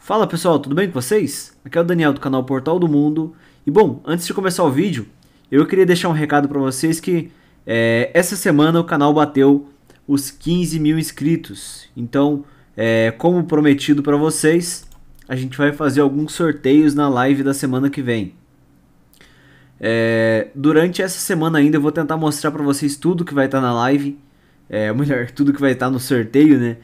Fala pessoal, tudo bem com vocês? Aqui é o Daniel do canal Portal do Mundo. E bom, antes de começar o vídeo, eu queria deixar um recado para vocês que é, essa semana o canal bateu os 15 mil inscritos. Então, é, como prometido para vocês, a gente vai fazer alguns sorteios na live da semana que vem. É, durante essa semana ainda eu vou tentar mostrar para vocês tudo que vai estar tá na live, é, melhor, tudo que vai estar tá no sorteio, né?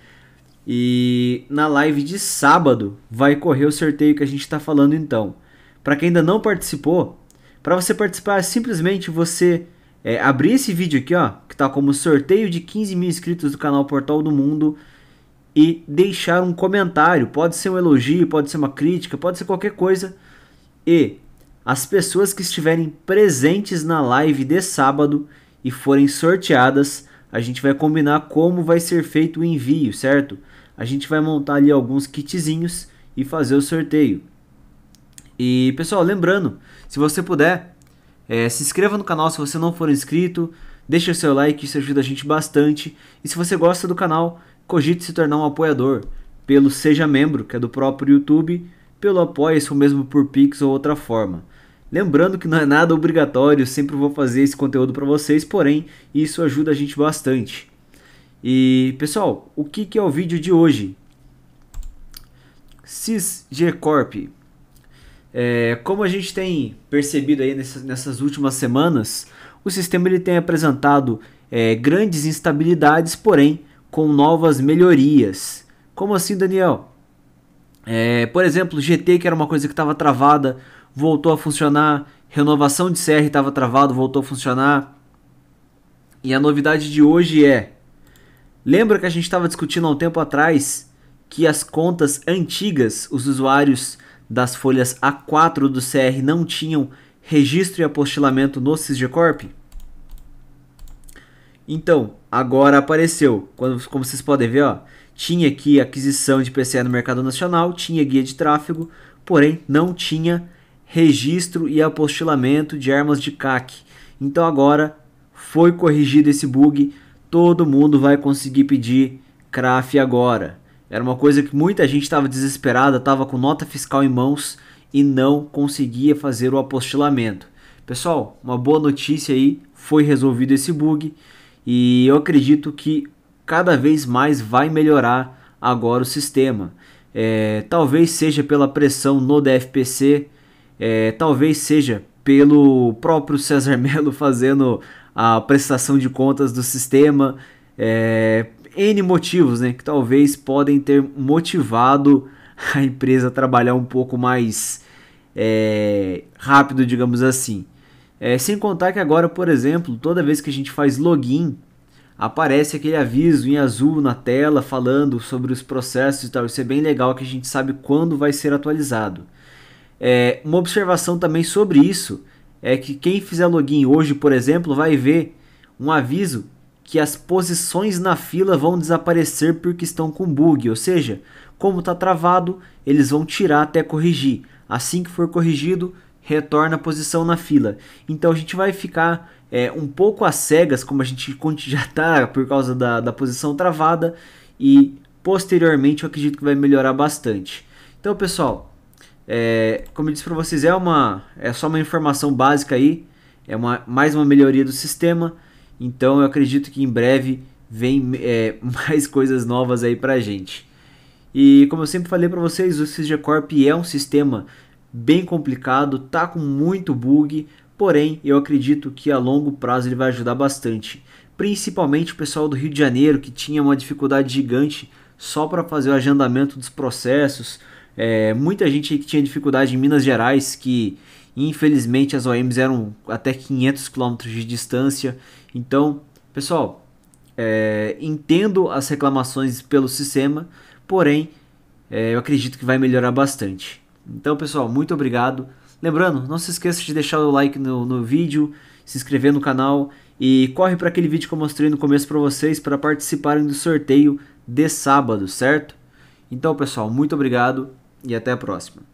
E na live de sábado vai correr o sorteio que a gente está falando então. Para quem ainda não participou, para você participar é simplesmente você é, abrir esse vídeo aqui, ó, que está como sorteio de 15 mil inscritos do canal Portal do Mundo e deixar um comentário. Pode ser um elogio, pode ser uma crítica, pode ser qualquer coisa. E as pessoas que estiverem presentes na live de sábado e forem sorteadas a gente vai combinar como vai ser feito o envio, certo? A gente vai montar ali alguns kitzinhos e fazer o sorteio. E pessoal, lembrando, se você puder, é, se inscreva no canal se você não for inscrito, deixe o seu like, isso ajuda a gente bastante. E se você gosta do canal, cogite se tornar um apoiador pelo Seja Membro, que é do próprio YouTube, pelo Apoia-se ou mesmo por Pix ou outra forma. Lembrando que não é nada obrigatório, sempre vou fazer esse conteúdo para vocês, porém isso ajuda a gente bastante. E pessoal, o que, que é o vídeo de hoje? CISG Corp. É, como a gente tem percebido aí nessas, nessas últimas semanas, o sistema ele tem apresentado é, grandes instabilidades, porém com novas melhorias. Como assim, Daniel? É, por exemplo, GT, que era uma coisa que estava travada, voltou a funcionar. Renovação de CR estava travado, voltou a funcionar. E a novidade de hoje é: lembra que a gente estava discutindo há um tempo atrás que as contas antigas, os usuários das folhas A4 do CR não tinham registro e apostilamento no SysGcorp? Então, agora apareceu. Quando, como vocês podem ver, ó, tinha aqui aquisição de PC no mercado nacional, tinha guia de tráfego, porém não tinha registro e apostilamento de armas de CAC. Então agora foi corrigido esse bug, todo mundo vai conseguir pedir CRAF agora. Era uma coisa que muita gente estava desesperada, estava com nota fiscal em mãos e não conseguia fazer o apostilamento. Pessoal, uma boa notícia aí, foi resolvido esse bug e eu acredito que cada vez mais vai melhorar agora o sistema. É, talvez seja pela pressão no DFPC, é, talvez seja pelo próprio César Melo fazendo a prestação de contas do sistema, é, N motivos né, que talvez podem ter motivado a empresa a trabalhar um pouco mais é, rápido, digamos assim. É, sem contar que agora, por exemplo, toda vez que a gente faz login aparece aquele aviso em azul na tela falando sobre os processos e tal. Isso é bem legal que a gente sabe quando vai ser atualizado. É, uma observação também sobre isso é que quem fizer login hoje, por exemplo, vai ver um aviso que as posições na fila vão desaparecer porque estão com bug, ou seja, como está travado, eles vão tirar até corrigir. Assim que for corrigido, retorna a posição na fila. Então a gente vai ficar é, um pouco às cegas, como a gente já está por causa da, da posição travada, e posteriormente eu acredito que vai melhorar bastante. Então, pessoal, é, como eu disse para vocês, é, uma, é só uma informação básica aí, é uma, mais uma melhoria do sistema, então eu acredito que em breve vem é, mais coisas novas aí para a gente. E como eu sempre falei para vocês, o CGCorp é um sistema bem complicado, tá com muito bug, porém eu acredito que a longo prazo ele vai ajudar bastante. Principalmente o pessoal do Rio de Janeiro que tinha uma dificuldade gigante só para fazer o agendamento dos processos. É, muita gente que tinha dificuldade em Minas Gerais que infelizmente as OMs eram até 500 km de distância. Então, pessoal, é, entendo as reclamações pelo sistema, porém é, eu acredito que vai melhorar bastante. Então, pessoal, muito obrigado. Lembrando, não se esqueça de deixar o like no, no vídeo, se inscrever no canal e corre para aquele vídeo que eu mostrei no começo para vocês para participarem do sorteio de sábado, certo? Então, pessoal, muito obrigado e até a próxima.